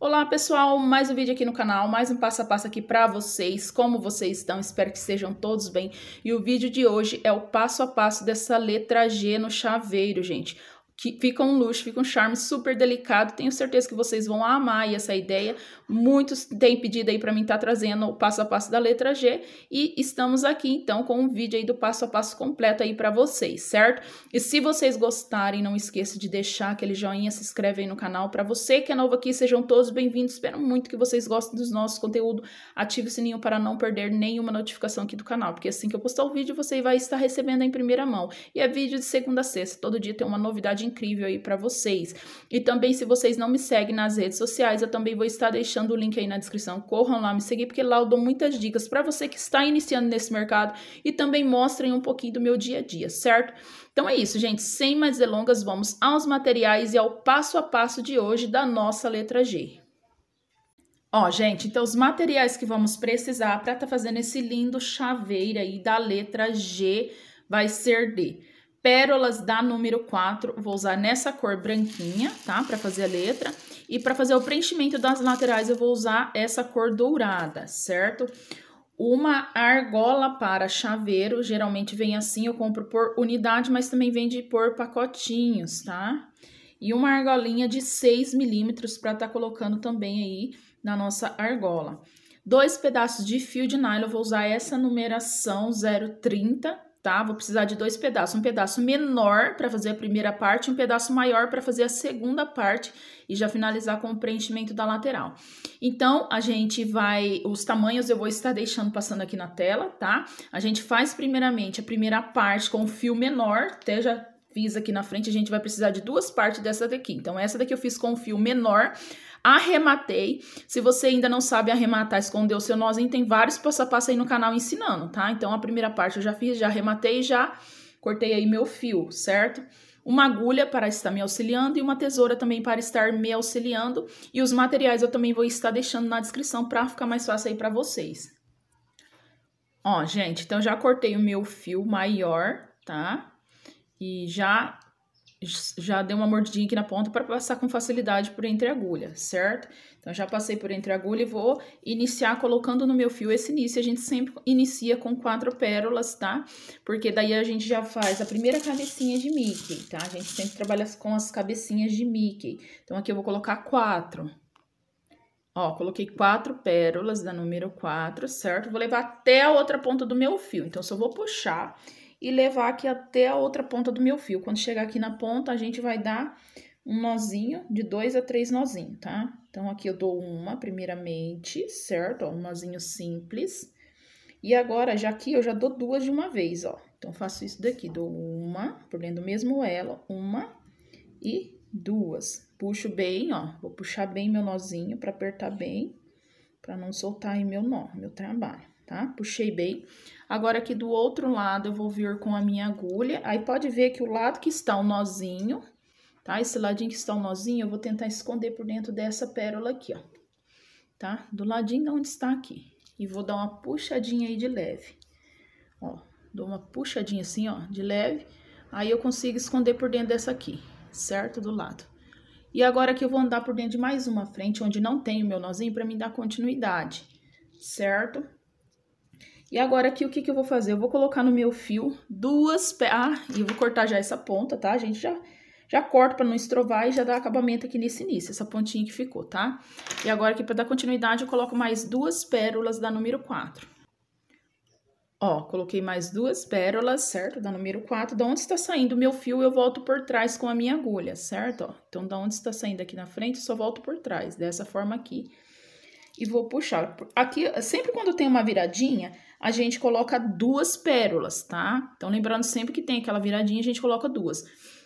Olá pessoal, mais um vídeo aqui no canal, mais um passo a passo aqui para vocês, como vocês estão, espero que sejam todos bem. E o vídeo de hoje é o passo a passo dessa letra G no chaveiro, gente que fica um luxo, fica um charme super delicado. Tenho certeza que vocês vão amar essa ideia. Muitos têm pedido aí para mim estar tá trazendo o passo a passo da letra G e estamos aqui então com um vídeo aí do passo a passo completo aí para vocês, certo? E se vocês gostarem, não esqueça de deixar aquele joinha, se inscreve aí no canal. Para você que é novo aqui, sejam todos bem-vindos. Espero muito que vocês gostem dos nossos conteúdos. Ative o sininho para não perder nenhuma notificação aqui do canal, porque assim que eu postar o vídeo, você vai estar recebendo em primeira mão. E é vídeo de segunda a sexta, todo dia tem uma novidade incrível aí para vocês. E também, se vocês não me seguem nas redes sociais, eu também vou estar deixando o link aí na descrição. Corram lá me seguir, porque lá eu dou muitas dicas para você que está iniciando nesse mercado e também mostrem um pouquinho do meu dia a dia, certo? Então é isso, gente. Sem mais delongas, vamos aos materiais e ao passo a passo de hoje da nossa letra G. Ó, gente, então os materiais que vamos precisar para estar tá fazendo esse lindo chaveiro aí da letra G vai ser de Pérolas da número 4, vou usar nessa cor branquinha, tá? Para fazer a letra. E para fazer o preenchimento das laterais, eu vou usar essa cor dourada, certo? Uma argola para chaveiro, geralmente vem assim, eu compro por unidade, mas também vende por pacotinhos, tá? E uma argolinha de 6 milímetros para estar tá colocando também aí na nossa argola. Dois pedaços de fio de nylon, eu vou usar essa numeração 030, tá? Vou precisar de dois pedaços, um pedaço menor para fazer a primeira parte, um pedaço maior para fazer a segunda parte e já finalizar com o preenchimento da lateral. Então, a gente vai, os tamanhos eu vou estar deixando passando aqui na tela, tá? A gente faz primeiramente a primeira parte com o fio menor, até já fiz aqui na frente, a gente vai precisar de duas partes dessa daqui. Então, essa daqui eu fiz com o fio menor, Arrematei. Se você ainda não sabe arrematar, esconder o seu nozinho, tem vários passo a passo aí no canal ensinando, tá? Então, a primeira parte eu já fiz, já arrematei, já cortei aí meu fio, certo? Uma agulha para estar me auxiliando e uma tesoura também para estar me auxiliando. E os materiais eu também vou estar deixando na descrição para ficar mais fácil aí para vocês. Ó, gente, então já cortei o meu fio maior, tá? E já já dei uma mordidinha aqui na ponta para passar com facilidade por entre agulha, certo? Então, já passei por entre agulha e vou iniciar colocando no meu fio esse início. A gente sempre inicia com quatro pérolas, tá? Porque daí a gente já faz a primeira cabecinha de Mickey, tá? A gente sempre trabalha com as cabecinhas de Mickey. Então, aqui eu vou colocar quatro. Ó, coloquei quatro pérolas da número quatro, certo? Vou levar até a outra ponta do meu fio. Então, só vou puxar e levar aqui até a outra ponta do meu fio. Quando chegar aqui na ponta, a gente vai dar um nozinho de dois a três nozinhos, tá? Então, aqui eu dou uma primeiramente, certo? Ó, um nozinho simples. E agora, já aqui, eu já dou duas de uma vez, ó. Então, faço isso daqui, dou uma, por dentro do mesmo elo, uma e duas. Puxo bem, ó, vou puxar bem meu nozinho para apertar bem, para não soltar aí meu nó, meu trabalho tá? Puxei bem. Agora, aqui do outro lado, eu vou vir com a minha agulha. Aí, pode ver que o lado que está o nozinho, tá? Esse ladinho que está o nozinho, eu vou tentar esconder por dentro dessa pérola aqui, ó. Tá? Do ladinho de onde está aqui. E vou dar uma puxadinha aí de leve. Ó, dou uma puxadinha assim, ó, de leve. Aí, eu consigo esconder por dentro dessa aqui, certo? Do lado. E agora aqui eu vou andar por dentro de mais uma frente, onde não tem o meu nozinho, para me dar continuidade, certo? E agora aqui, o que, que eu vou fazer? Eu vou colocar no meu fio duas... Pe... Ah, e eu vou cortar já essa ponta, tá? A gente já, já corta para não estrovar e já dá acabamento aqui nesse início, essa pontinha que ficou, tá? E agora aqui, para dar continuidade, eu coloco mais duas pérolas da número 4. Ó, coloquei mais duas pérolas, certo? Da número 4. Da onde está saindo o meu fio, eu volto por trás com a minha agulha, certo? Ó, então, da onde está saindo aqui na frente, eu só volto por trás, dessa forma aqui e vou puxar. Aqui, sempre quando tem uma viradinha, a gente coloca duas pérolas, tá? Então, lembrando sempre que tem aquela viradinha, a gente coloca duas.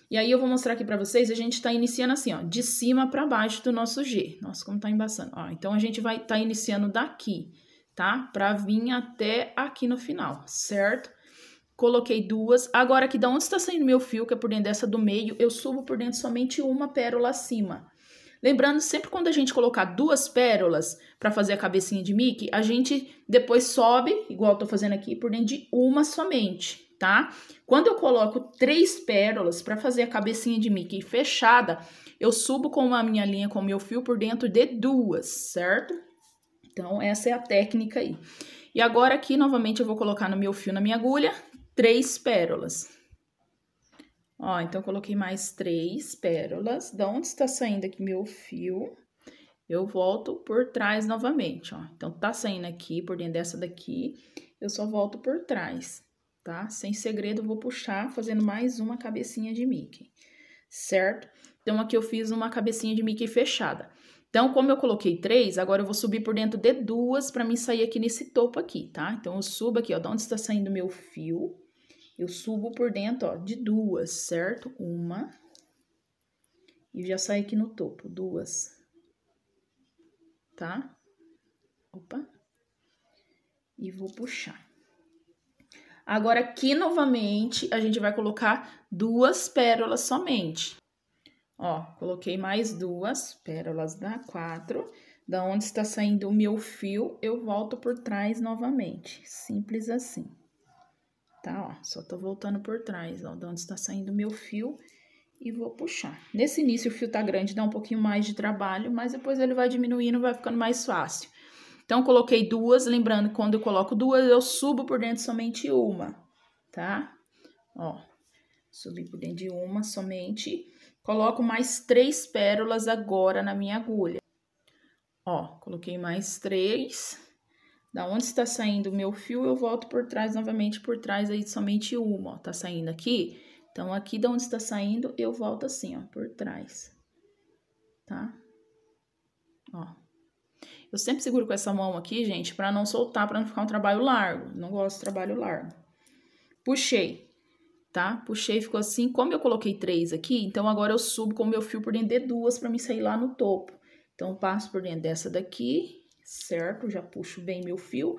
E aí, eu vou mostrar aqui pra vocês, a gente tá iniciando assim, ó, de cima pra baixo do nosso G. Nossa, como tá embaçando. Ó, então, a gente vai tá iniciando daqui, tá? Pra vir até aqui no final, certo? Coloquei duas. Agora, aqui da onde está saindo meu fio, que é por dentro dessa do meio, eu subo por dentro somente uma pérola acima, Lembrando, sempre quando a gente colocar duas pérolas para fazer a cabecinha de Mickey, a gente depois sobe, igual eu tô fazendo aqui, por dentro de uma somente, tá? Quando eu coloco três pérolas para fazer a cabecinha de Mickey fechada, eu subo com a minha linha, com o meu fio, por dentro de duas, certo? Então, essa é a técnica aí. E agora aqui, novamente, eu vou colocar no meu fio, na minha agulha, três pérolas. Ó, então, coloquei mais três pérolas. Da onde está saindo aqui meu fio, eu volto por trás novamente, ó. Então, tá saindo aqui, por dentro dessa daqui, eu só volto por trás, tá? Sem segredo, eu vou puxar fazendo mais uma cabecinha de Mickey, certo? Então, aqui eu fiz uma cabecinha de Mickey fechada. Então, como eu coloquei três, agora eu vou subir por dentro de duas para mim sair aqui nesse topo aqui, tá? Então, eu subo aqui, ó, de onde está saindo meu fio, eu subo por dentro, ó, de duas, certo? Uma. E já sai aqui no topo, duas. Tá? Opa. E vou puxar. Agora, aqui novamente, a gente vai colocar duas pérolas somente. Ó, coloquei mais duas pérolas da quatro. Da onde está saindo o meu fio, eu volto por trás novamente. Simples assim tá? Ó, só tô voltando por trás, ó, de onde está saindo meu fio e vou puxar. Nesse início o fio tá grande, dá um pouquinho mais de trabalho, mas depois ele vai diminuindo, vai ficando mais fácil. Então, coloquei duas, lembrando que quando eu coloco duas, eu subo por dentro somente uma, tá? Ó, subi por dentro de uma somente. Coloco mais três pérolas agora na minha agulha. Ó, coloquei mais três. Da onde está saindo o meu fio, eu volto por trás novamente, por trás aí somente uma, ó, tá saindo aqui. Então, aqui da onde está saindo, eu volto assim, ó, por trás, tá? Ó. Eu sempre seguro com essa mão aqui, gente, para não soltar, para não ficar um trabalho largo. Não gosto de trabalho largo. Puxei, tá? Puxei, ficou assim. Como eu coloquei três aqui, então agora eu subo com o meu fio por dentro de duas para me sair lá no topo. Então, passo por dentro dessa daqui certo? Já puxo bem meu fio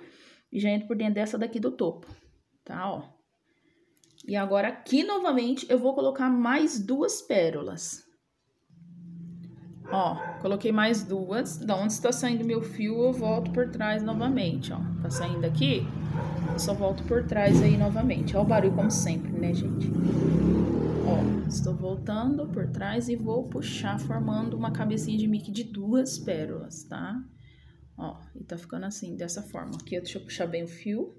e já entro por dentro dessa daqui do topo, tá? Ó. E agora aqui novamente eu vou colocar mais duas pérolas. Ó, coloquei mais duas. Da onde está saindo meu fio, eu volto por trás novamente, ó. Tá saindo aqui, eu só volto por trás aí novamente. Ó é o barulho como sempre, né, gente? Ó, estou voltando por trás e vou puxar formando uma cabecinha de mic de duas pérolas, tá? Ó, e tá ficando assim, dessa forma. Aqui, deixa eu puxar bem o fio.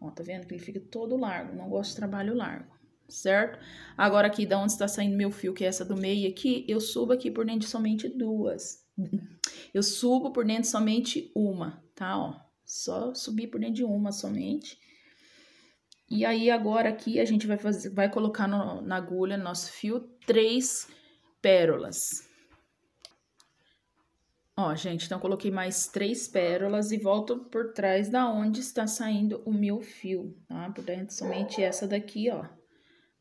Ó, tá vendo que ele fica todo largo, não gosto de trabalho largo, certo? Agora aqui, da onde está saindo meu fio, que é essa do meio aqui, eu subo aqui por dentro de somente duas. Eu subo por dentro de somente uma, tá? Ó, só subir por dentro de uma somente. E aí, agora aqui, a gente vai, fazer, vai colocar no, na agulha, no nosso fio, três pérolas, Ó, gente, então coloquei mais três pérolas e volto por trás da onde está saindo o meu fio, tá? Portanto, somente essa daqui, ó,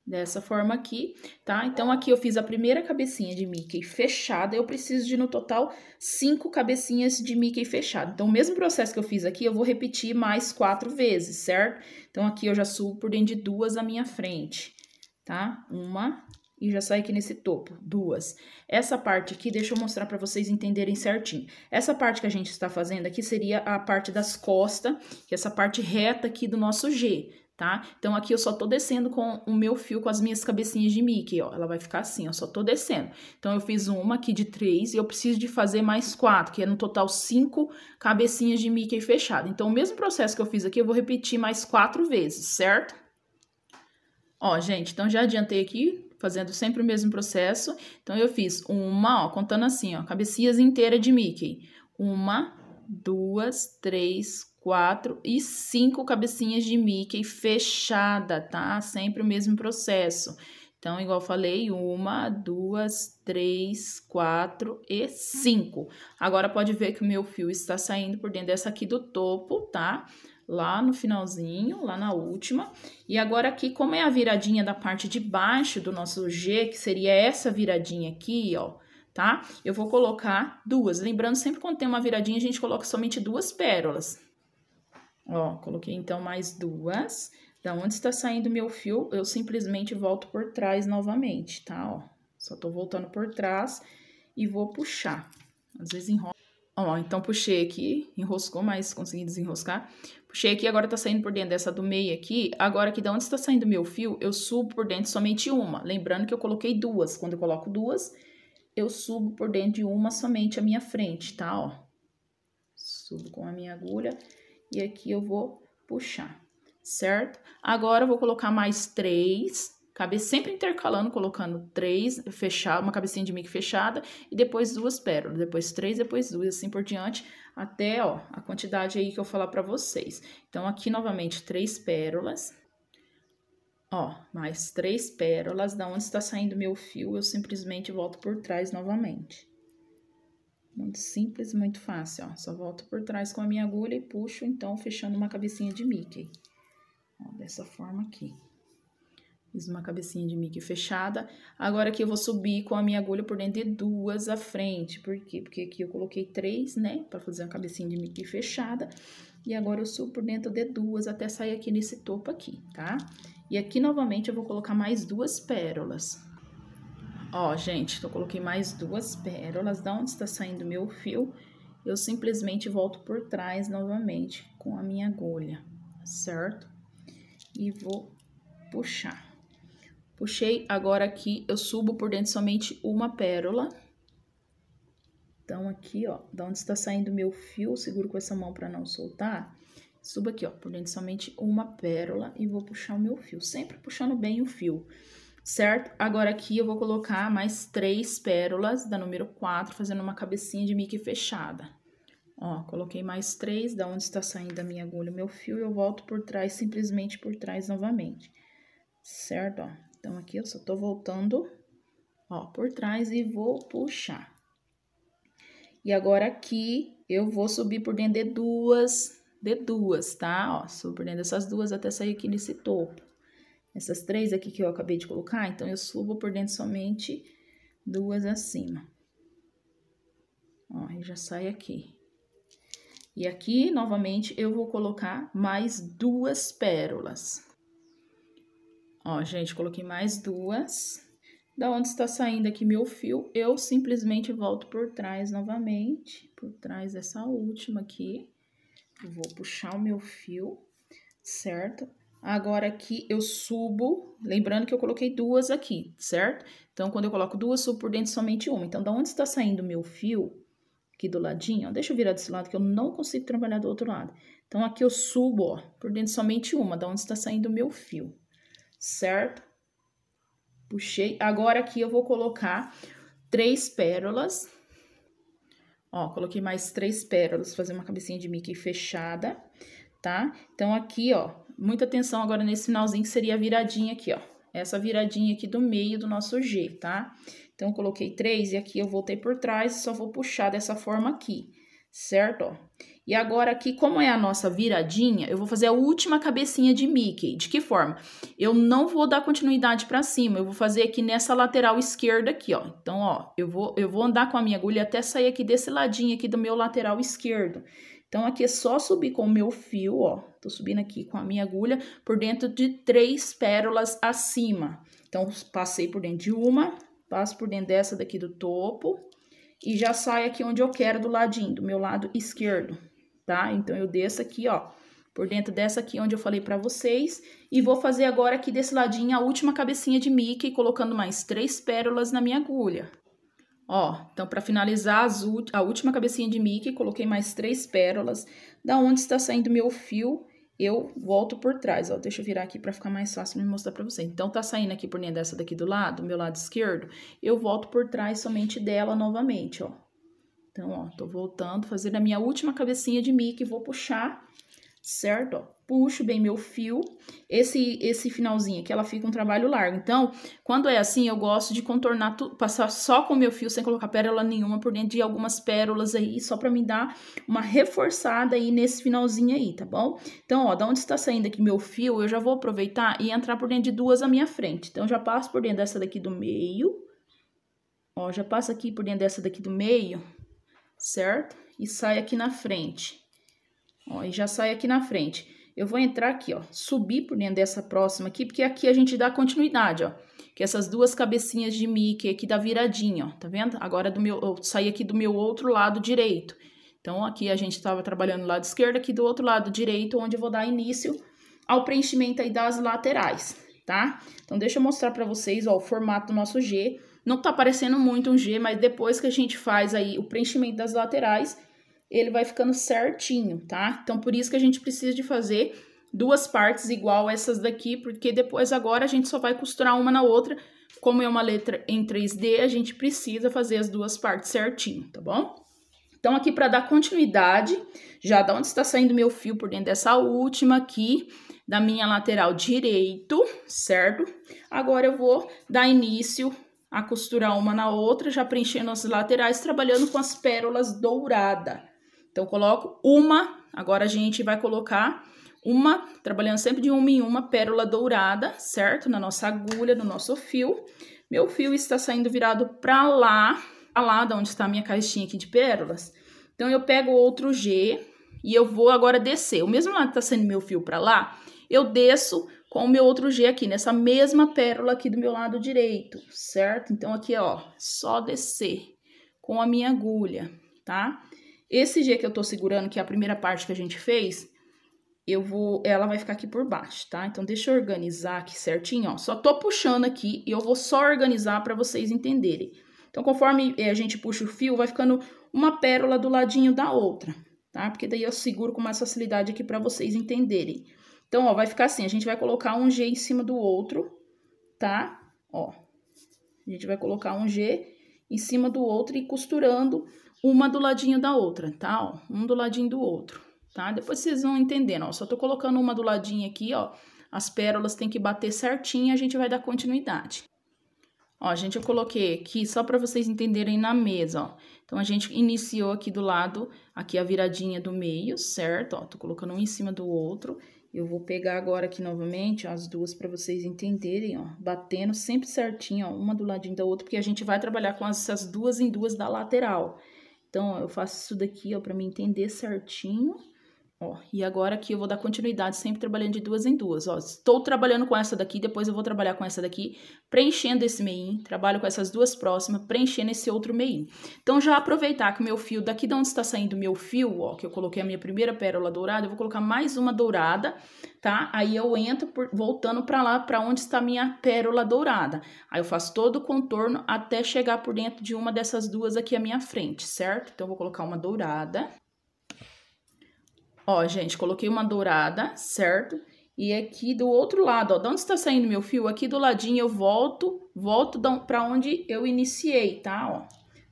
dessa forma aqui, tá? Então, aqui eu fiz a primeira cabecinha de Mickey fechada, eu preciso de, no total, cinco cabecinhas de Mickey fechada. Então, o mesmo processo que eu fiz aqui, eu vou repetir mais quatro vezes, certo? Então, aqui eu já subo por dentro de duas à minha frente, tá? Uma, e já sai aqui nesse topo, duas. Essa parte aqui, deixa eu mostrar para vocês entenderem certinho. Essa parte que a gente está fazendo aqui seria a parte das costas, que é essa parte reta aqui do nosso G, tá? Então, aqui eu só tô descendo com o meu fio, com as minhas cabecinhas de Mickey, ó. Ela vai ficar assim, eu só tô descendo. Então, eu fiz uma aqui de três e eu preciso de fazer mais quatro, que é no total cinco cabecinhas de Mickey fechada. Então, o mesmo processo que eu fiz aqui, eu vou repetir mais quatro vezes, certo? Ó, gente, então já adiantei aqui fazendo sempre o mesmo processo. Então, eu fiz uma, ó, contando assim, ó, cabecinhas inteiras de Mickey. Uma, duas, três, quatro e cinco cabecinhas de Mickey fechada, tá? Sempre o mesmo processo. Então, igual falei, uma, duas, três, quatro e cinco. Agora, pode ver que o meu fio está saindo por dentro dessa aqui do topo, tá? Tá? lá no finalzinho, lá na última. E agora aqui, como é a viradinha da parte de baixo do nosso G, que seria essa viradinha aqui, ó, tá? Eu vou colocar duas. Lembrando, sempre quando tem uma viradinha, a gente coloca somente duas pérolas. Ó, coloquei então mais duas. Da onde está saindo meu fio, eu simplesmente volto por trás novamente, tá? Ó, só tô voltando por trás e vou puxar. Às vezes enrola. Ó, então puxei aqui, enroscou, mas consegui desenroscar. Puxei aqui, agora tá saindo por dentro dessa do meio aqui. Agora aqui de onde está saindo meu fio, eu subo por dentro somente uma. Lembrando que eu coloquei duas. Quando eu coloco duas, eu subo por dentro de uma somente a minha frente, tá? Ó, subo com a minha agulha e aqui eu vou puxar, certo? Agora eu vou colocar mais três Cabeça sempre intercalando, colocando três, fechar uma cabecinha de mic fechada e depois duas pérolas, depois três, depois duas, assim por diante, até ó, a quantidade aí que eu falar para vocês. Então aqui novamente três pérolas. Ó, mais três pérolas, da onde está saindo meu fio, eu simplesmente volto por trás novamente. Muito simples, muito fácil, ó. Só volto por trás com a minha agulha e puxo, então, fechando uma cabecinha de Mickey. Ó, dessa forma aqui. Fiz uma cabecinha de Mickey fechada. Agora aqui eu vou subir com a minha agulha por dentro de duas à frente. Por quê? Porque aqui eu coloquei três, né? Pra fazer uma cabecinha de Mickey fechada. E agora eu subo por dentro de duas até sair aqui nesse topo aqui, tá? E aqui, novamente, eu vou colocar mais duas pérolas. Ó, gente, eu coloquei mais duas pérolas. Da onde está saindo meu fio, eu simplesmente volto por trás novamente com a minha agulha, certo? E vou puxar. Puxei, agora aqui eu subo por dentro somente uma pérola. Então, aqui, ó, da onde está saindo meu fio, seguro com essa mão para não soltar. Subo aqui, ó, por dentro somente uma pérola e vou puxar o meu fio. Sempre puxando bem o fio, certo? Agora aqui eu vou colocar mais três pérolas da número quatro, fazendo uma cabecinha de Mickey fechada. Ó, coloquei mais três, da onde está saindo a minha agulha, o meu fio, e eu volto por trás, simplesmente por trás novamente. Certo, ó. Então, aqui eu só tô voltando, ó, por trás e vou puxar. E agora aqui eu vou subir por dentro de duas, de duas, tá? Ó, subo por dentro dessas duas até sair aqui nesse topo. Essas três aqui que eu acabei de colocar, então eu subo por dentro somente duas acima. Ó, e já sai aqui. E aqui, novamente, eu vou colocar mais duas pérolas. Ó, gente, coloquei mais duas. Da onde está saindo aqui meu fio, eu simplesmente volto por trás novamente, por trás dessa última aqui. vou puxar o meu fio, certo? Agora aqui eu subo, lembrando que eu coloquei duas aqui, certo? Então, quando eu coloco duas, subo por dentro somente uma. Então, da onde está saindo o meu fio, aqui do ladinho, ó, deixa eu virar desse lado que eu não consigo trabalhar do outro lado. Então, aqui eu subo, ó, por dentro somente uma, da onde está saindo o meu fio certo? Puxei. Agora aqui eu vou colocar três pérolas. Ó, coloquei mais três pérolas, fazer uma cabecinha de Mickey fechada, tá? Então, aqui, ó, muita atenção agora nesse finalzinho que seria a viradinha aqui, ó. Essa viradinha aqui do meio do nosso G, tá? Então, coloquei três e aqui eu voltei por trás e só vou puxar dessa forma aqui, certo? Ó. E agora aqui, como é a nossa viradinha, eu vou fazer a última cabecinha de Mickey. De que forma? Eu não vou dar continuidade para cima, eu vou fazer aqui nessa lateral esquerda aqui, ó. Então, ó, eu vou, eu vou andar com a minha agulha até sair aqui desse ladinho aqui do meu lateral esquerdo. Então, aqui é só subir com o meu fio, ó. Tô subindo aqui com a minha agulha por dentro de três pérolas acima. Então, passei por dentro de uma, passo por dentro dessa daqui do topo e já sai aqui onde eu quero do ladinho, do meu lado esquerdo tá? Então, eu desço aqui, ó, por dentro dessa aqui onde eu falei pra vocês. E vou fazer agora aqui desse ladinho a última cabecinha de Mickey, colocando mais três pérolas na minha agulha. Ó, então, pra finalizar a última cabecinha de Mickey, coloquei mais três pérolas. Da onde está saindo meu fio, eu volto por trás, ó. Deixa eu virar aqui pra ficar mais fácil me mostrar pra vocês. Então, tá saindo aqui por dentro dessa daqui do lado, meu lado esquerdo, eu volto por trás somente dela novamente, ó. Então, ó, tô voltando, fazendo a minha última cabecinha de mic, vou puxar, certo? Ó, puxo bem meu fio, esse esse finalzinho aqui, ela fica um trabalho largo. Então, quando é assim, eu gosto de contornar, tu, passar só com meu fio, sem colocar pérola nenhuma por dentro de algumas pérolas aí, só pra me dar uma reforçada aí nesse finalzinho aí, tá bom? Então, ó, da onde está saindo aqui meu fio, eu já vou aproveitar e entrar por dentro de duas à minha frente. Então, já passo por dentro dessa daqui do meio, ó, já passo aqui por dentro dessa daqui do meio, certo? E sai aqui na frente. Ó, e já sai aqui na frente. Eu vou entrar aqui, ó, subir por dentro dessa próxima aqui, porque aqui a gente dá continuidade, ó. Que essas duas cabecinhas de Mickey aqui dá viradinha, ó, tá vendo? Agora do meu, eu saí aqui do meu outro lado direito. Então, aqui a gente estava trabalhando do lado esquerdo, aqui do outro lado direito, onde eu vou dar início ao preenchimento aí das laterais, tá? Então, deixa eu mostrar para vocês, ó, o formato do nosso G. Não tá aparecendo muito um G, mas depois que a gente faz aí o preenchimento das laterais, ele vai ficando certinho, tá? Então, por isso que a gente precisa de fazer duas partes igual essas daqui, porque depois agora a gente só vai costurar uma na outra. Como é uma letra em 3D, a gente precisa fazer as duas partes certinho, tá bom? Então, aqui para dar continuidade, já da onde está saindo meu fio por dentro dessa última aqui, da minha lateral direito, certo? Agora eu vou dar início a costurar uma na outra, já preenchendo as laterais, trabalhando com as pérolas dourada. Então, coloco uma, agora a gente vai colocar uma, trabalhando sempre de uma em uma pérola dourada, certo? Na nossa agulha, no nosso fio. Meu fio está saindo virado para lá, pra lá de onde está a minha caixinha aqui de pérolas. Então, eu pego outro G e eu vou agora descer. O mesmo lado que está saindo meu fio para lá, eu desço com o meu outro G aqui, nessa mesma pérola aqui do meu lado direito, certo? Então, aqui, ó, só descer com a minha agulha, tá? Esse G que eu tô segurando, que é a primeira parte que a gente fez, eu vou... Ela vai ficar aqui por baixo, tá? Então, deixa eu organizar aqui certinho, ó. Só tô puxando aqui e eu vou só organizar pra vocês entenderem. Então, conforme eh, a gente puxa o fio, vai ficando uma pérola do ladinho da outra, tá? Porque daí eu seguro com mais facilidade aqui pra vocês entenderem. Então, ó, vai ficar assim, a gente vai colocar um G em cima do outro, tá? Ó, a gente vai colocar um G em cima do outro e costurando uma do ladinho da outra, tá? Ó, um do ladinho do outro, tá? Depois vocês vão entendendo, ó, só tô colocando uma do ladinho aqui, ó, as pérolas tem que bater certinho a gente vai dar continuidade. Ó, gente, eu coloquei aqui só para vocês entenderem na mesa, ó. Então, a gente iniciou aqui do lado, aqui a viradinha do meio, certo? Ó, tô colocando um em cima do outro eu vou pegar agora aqui novamente ó, as duas para vocês entenderem, ó, batendo sempre certinho, ó, uma do ladinho da outra, porque a gente vai trabalhar com essas duas em duas da lateral. Então, ó, eu faço isso daqui, ó, para me entender certinho. Ó, e agora aqui eu vou dar continuidade, sempre trabalhando de duas em duas. Ó, estou trabalhando com essa daqui, depois eu vou trabalhar com essa daqui, preenchendo esse meio, trabalho com essas duas próximas, preenchendo esse outro meio. Então, já aproveitar que o meu fio, daqui de onde está saindo o meu fio, ó, que eu coloquei a minha primeira pérola dourada, eu vou colocar mais uma dourada, tá? Aí eu entro por, voltando para lá, para onde está a minha pérola dourada. Aí eu faço todo o contorno até chegar por dentro de uma dessas duas aqui à minha frente, certo? Então, eu vou colocar uma dourada Ó, gente, coloquei uma dourada, certo? E aqui do outro lado, ó, de onde está saindo meu fio? Aqui do ladinho eu volto, volto para onde eu iniciei, tá? Ó,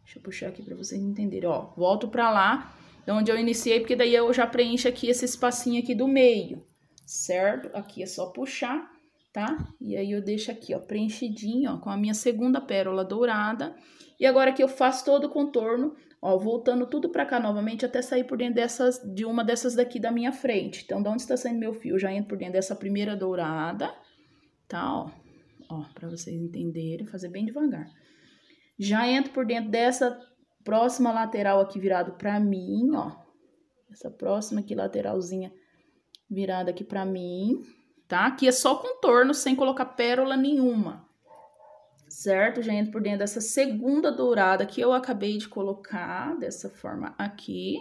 deixa eu puxar aqui para vocês entenderem, ó. Volto para lá, de onde eu iniciei, porque daí eu já preencho aqui esse espacinho aqui do meio, certo? Aqui é só puxar, tá? E aí eu deixo aqui, ó, preenchidinho, ó, com a minha segunda pérola dourada. E agora que eu faço todo o contorno Ó, voltando tudo para cá novamente até sair por dentro dessas, de uma dessas daqui da minha frente. Então, de onde está saindo meu fio? Eu já entro por dentro dessa primeira dourada, tá, ó. Ó, pra vocês entenderem, fazer bem devagar. Já entro por dentro dessa próxima lateral aqui virado pra mim, ó. Essa próxima aqui, lateralzinha virada aqui pra mim, tá? Aqui é só contorno, sem colocar pérola nenhuma certo? Já entro por dentro dessa segunda dourada que eu acabei de colocar dessa forma aqui,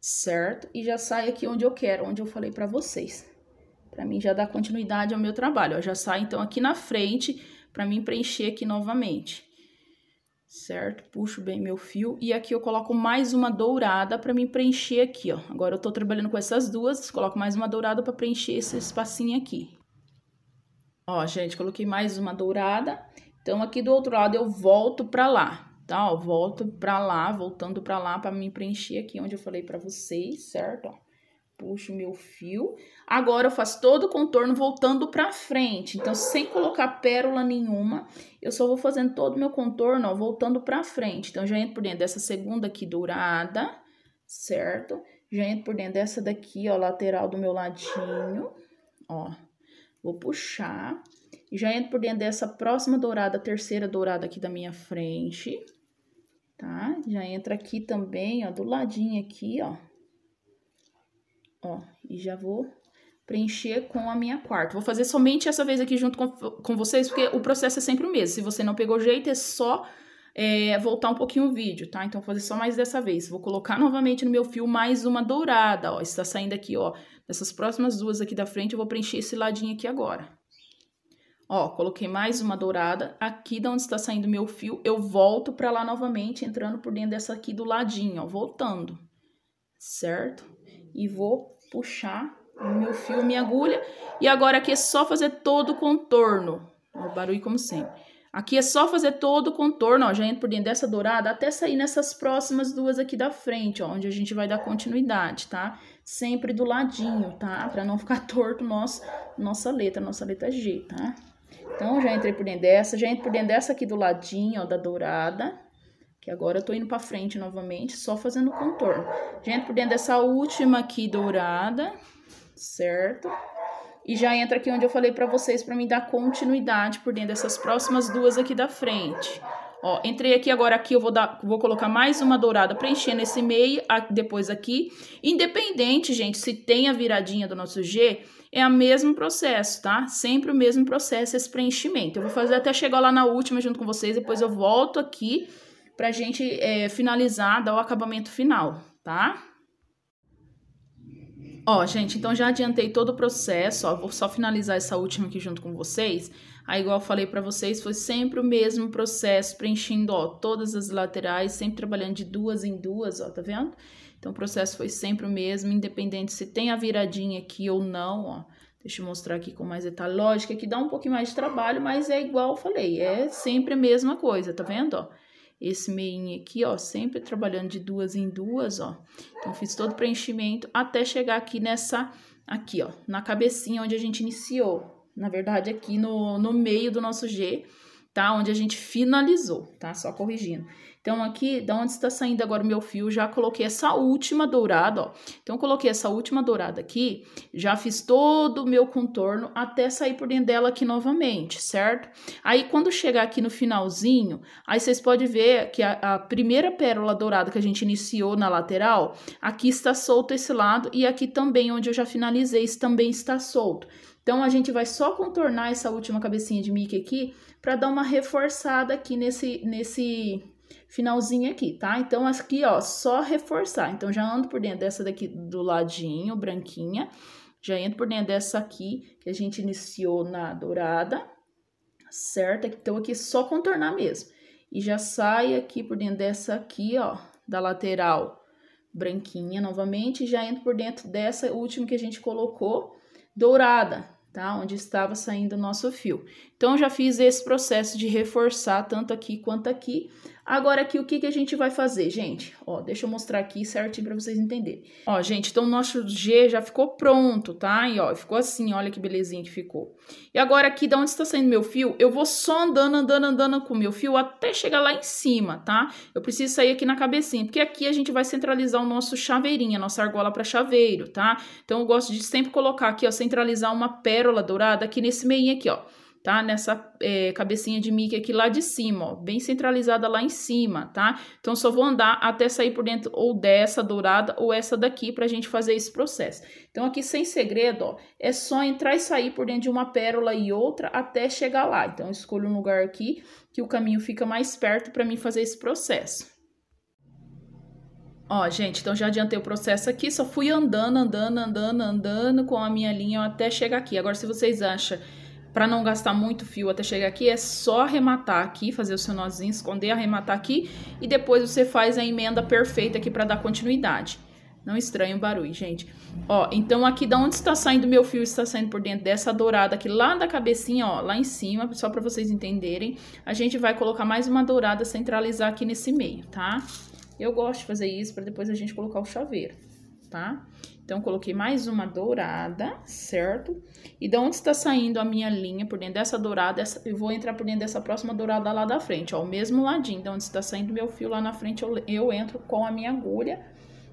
certo? E já sai aqui onde eu quero, onde eu falei para vocês. Para mim já dá continuidade ao meu trabalho, ó, já sai então aqui na frente para mim preencher aqui novamente. Certo? Puxo bem meu fio e aqui eu coloco mais uma dourada para mim preencher aqui, ó. Agora eu tô trabalhando com essas duas, coloco mais uma dourada para preencher esse espacinho aqui. Ó, gente, coloquei mais uma dourada então, aqui do outro lado, eu volto para lá, tá? Ó, volto para lá, voltando para lá para me preencher aqui onde eu falei para vocês, certo? Ó puxo meu fio. Agora eu faço todo o contorno voltando para frente. Então, sem colocar pérola nenhuma, eu só vou fazendo todo o meu contorno, ó, voltando para frente. Então, já entro por dentro dessa segunda aqui dourada, certo? Já entro por dentro dessa daqui, ó, lateral do meu ladinho, ó. Vou puxar, e já entro por dentro dessa próxima dourada, terceira dourada aqui da minha frente, tá? Já entra aqui também, ó, do ladinho aqui, ó. Ó, e já vou preencher com a minha quarta. Vou fazer somente essa vez aqui junto com, com vocês, porque o processo é sempre o mesmo. Se você não pegou jeito, é só é, voltar um pouquinho o vídeo, tá? Então, vou fazer só mais dessa vez. Vou colocar novamente no meu fio mais uma dourada, ó. Está saindo aqui, ó. Nessas próximas duas aqui da frente, eu vou preencher esse ladinho aqui agora. Ó, coloquei mais uma dourada. Aqui de onde está saindo meu fio, eu volto para lá novamente, entrando por dentro dessa aqui do ladinho, ó, voltando. Certo? E vou puxar meu fio, minha agulha. E agora aqui é só fazer todo o contorno. Ó, barulho como sempre. Aqui é só fazer todo o contorno, ó, já entro por dentro dessa dourada, até sair nessas próximas duas aqui da frente, ó, onde a gente vai dar continuidade, tá? Sempre do ladinho, tá? Pra não ficar torto nosso, nossa letra, nossa letra G, tá? Então, já entrei por dentro dessa, já entrei por dentro dessa aqui do ladinho, ó, da dourada, que agora eu tô indo pra frente novamente, só fazendo contorno. Já entro por dentro dessa última aqui dourada, certo? E já entra aqui onde eu falei pra vocês, pra mim dar continuidade por dentro dessas próximas duas aqui da frente. Ó, entrei aqui agora aqui, eu vou dar, vou colocar mais uma dourada preenchendo esse meio, depois aqui. Independente, gente, se tem a viradinha do nosso G, é o mesmo processo, tá? Sempre o mesmo processo esse preenchimento. Eu vou fazer até chegar lá na última junto com vocês, depois eu volto aqui pra gente é, finalizar, dar o acabamento final, tá? Ó, gente, então já adiantei todo o processo, ó, vou só finalizar essa última aqui junto com vocês. Aí, igual eu falei para vocês, foi sempre o mesmo processo, preenchendo, ó, todas as laterais, sempre trabalhando de duas em duas, ó, tá vendo? Então, o processo foi sempre o mesmo, independente se tem a viradinha aqui ou não, ó. Deixa eu mostrar aqui com mais detalhe. Lógico que dá um pouquinho mais de trabalho, mas é igual eu falei, é sempre a mesma coisa, tá vendo, ó? Esse meinho aqui, ó, sempre trabalhando de duas em duas, ó. Então, fiz todo o preenchimento até chegar aqui nessa, aqui, ó, na cabecinha onde a gente iniciou, na verdade, aqui no, no meio do nosso G, tá? Onde a gente finalizou, tá? Só corrigindo. Então, aqui, da onde está saindo agora o meu fio, já coloquei essa última dourada, ó. Então, coloquei essa última dourada aqui, já fiz todo o meu contorno até sair por dentro dela aqui novamente, certo? Aí, quando chegar aqui no finalzinho, aí vocês podem ver que a, a primeira pérola dourada que a gente iniciou na lateral, aqui está solto esse lado e aqui também, onde eu já finalizei, isso também está solto. Então, a gente vai só contornar essa última cabecinha de Mickey aqui para dar uma reforçada aqui nesse, nesse finalzinho aqui, tá? Então, aqui, ó, só reforçar. Então, já ando por dentro dessa daqui do ladinho, branquinha. Já entro por dentro dessa aqui, que a gente iniciou na dourada, certo? Então, aqui é só contornar mesmo. E já sai aqui por dentro dessa aqui, ó, da lateral branquinha novamente. E já entro por dentro dessa última que a gente colocou, dourada, tá? Onde estava saindo o nosso fio. Então, já fiz esse processo de reforçar tanto aqui quanto aqui. Agora aqui, o que, que a gente vai fazer, gente? Ó, deixa eu mostrar aqui certinho para vocês entenderem. Ó, gente, então o nosso G já ficou pronto, tá? E ó, ficou assim, olha que belezinha que ficou. E agora aqui, da onde está saindo meu fio, eu vou só andando, andando, andando com meu fio até chegar lá em cima, tá? Eu preciso sair aqui na cabecinha, porque aqui a gente vai centralizar o nosso chaveirinho, a nossa argola para chaveiro, tá? Então eu gosto de sempre colocar aqui, ó, centralizar uma pérola dourada aqui nesse meio aqui, ó tá? Nessa é, cabecinha de Mickey aqui lá de cima, ó, bem centralizada lá em cima, tá? Então, só vou andar até sair por dentro ou dessa dourada ou essa daqui pra gente fazer esse processo. Então, aqui sem segredo, ó, é só entrar e sair por dentro de uma pérola e outra até chegar lá. Então, escolho um lugar aqui que o caminho fica mais perto para mim fazer esse processo. Ó, gente, então já adiantei o processo aqui, só fui andando, andando, andando, andando com a minha linha até chegar aqui. Agora, se vocês acham para não gastar muito fio até chegar aqui, é só arrematar aqui, fazer o seu nozinho, esconder, arrematar aqui e depois você faz a emenda perfeita aqui para dar continuidade. Não estranha o barulho, gente. Ó, então aqui da onde está saindo meu fio, está saindo por dentro dessa dourada aqui, lá da cabecinha, ó, lá em cima, só para vocês entenderem. A gente vai colocar mais uma dourada, centralizar aqui nesse meio, tá? Eu gosto de fazer isso para depois a gente colocar o chaveiro, tá? Então, coloquei mais uma dourada, certo? E da onde está saindo a minha linha por dentro dessa dourada, essa, eu vou entrar por dentro dessa próxima dourada lá da frente, ó. O mesmo ladinho, da onde está saindo meu fio lá na frente, eu, eu entro com a minha agulha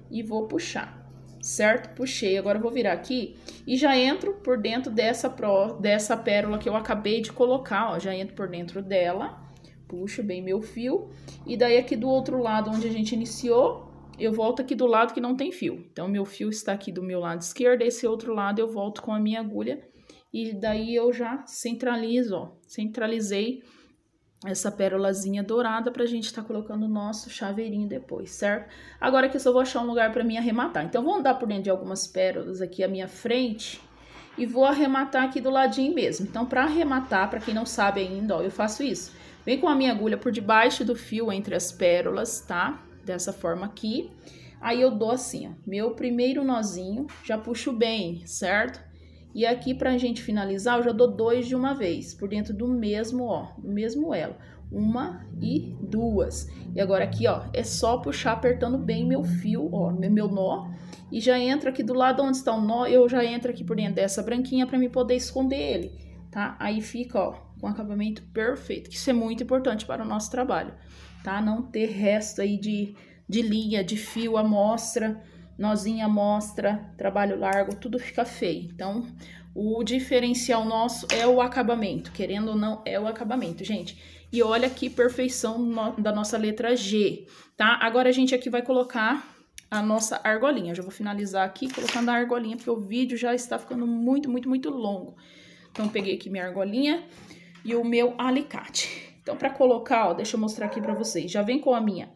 e vou puxar, certo? Puxei, agora eu vou virar aqui e já entro por dentro dessa, pró, dessa pérola que eu acabei de colocar, ó. Já entro por dentro dela, puxo bem meu fio. E daí aqui do outro lado, onde a gente iniciou, eu volto aqui do lado que não tem fio. Então, meu fio está aqui do meu lado esquerdo, esse outro lado eu volto com a minha agulha e daí eu já centralizo, ó, centralizei essa pérolazinha dourada pra gente tá colocando o nosso chaveirinho depois, certo? Agora que eu só vou achar um lugar pra mim arrematar. Então, vou andar por dentro de algumas pérolas aqui à minha frente e vou arrematar aqui do ladinho mesmo. Então, pra arrematar, pra quem não sabe ainda, ó, eu faço isso. Vem com a minha agulha por debaixo do fio entre as pérolas, tá? dessa forma aqui. Aí eu dou assim, ó, meu primeiro nozinho, já puxo bem, certo? E aqui pra gente finalizar, eu já dou dois de uma vez, por dentro do mesmo, ó, do mesmo elo. Uma e duas. E agora aqui, ó, é só puxar apertando bem meu fio, ó, meu nó. E já entra aqui do lado onde está o nó, eu já entro aqui por dentro dessa branquinha pra me poder esconder ele, tá? Aí fica, ó, com um acabamento perfeito, que isso é muito importante para o nosso trabalho tá? Não ter resto aí de, de linha, de fio, amostra, nozinha amostra, trabalho largo, tudo fica feio. Então, o diferencial nosso é o acabamento, querendo ou não, é o acabamento, gente. E olha que perfeição da nossa letra G, tá? Agora a gente aqui vai colocar a nossa argolinha. Eu já vou finalizar aqui colocando a argolinha, porque o vídeo já está ficando muito, muito, muito longo. Então, peguei aqui minha argolinha e o meu alicate. Então, para colocar, ó, deixa eu mostrar aqui para vocês. Já vem com a minha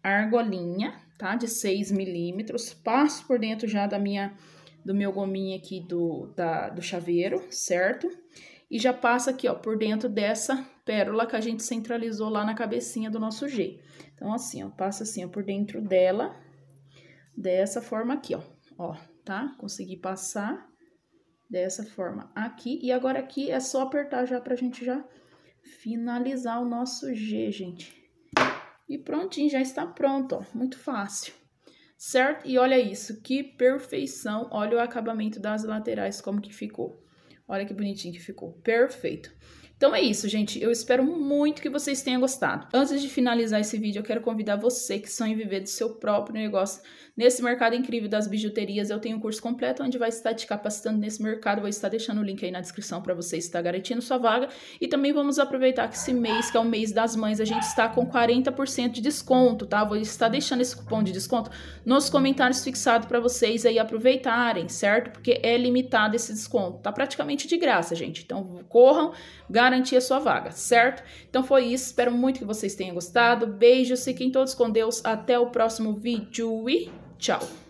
argolinha, tá? De 6 milímetros. Passo por dentro já da minha, do meu gominho aqui do, da, do chaveiro, certo? E já passa aqui, ó, por dentro dessa pérola que a gente centralizou lá na cabecinha do nosso G. Então, assim, ó, passa assim, ó, por dentro dela, dessa forma aqui, ó. Ó, tá? Consegui passar dessa forma aqui. E agora aqui é só apertar já pra gente já finalizar o nosso G, gente. E prontinho, já está pronto, ó, muito fácil. Certo? E olha isso, que perfeição. Olha o acabamento das laterais, como que ficou. Olha que bonitinho que ficou, perfeito. Então é isso, gente. Eu espero muito que vocês tenham gostado. Antes de finalizar esse vídeo, eu quero convidar você que sonha em viver do seu próprio negócio nesse mercado incrível das bijuterias. Eu tenho um curso completo onde vai estar te capacitando nesse mercado. Vou estar deixando o link aí na descrição para você estar garantindo sua vaga. E também vamos aproveitar que esse mês, que é o mês das mães, a gente está com 40% de desconto, tá? Vou estar deixando esse cupom de desconto nos comentários fixado para vocês aí aproveitarem, certo? Porque é limitado esse desconto. Tá praticamente de graça, gente. Então corram, garantem garantir a sua vaga, certo? Então foi isso, espero muito que vocês tenham gostado. Beijos, fiquem todos com Deus, até o próximo vídeo e tchau!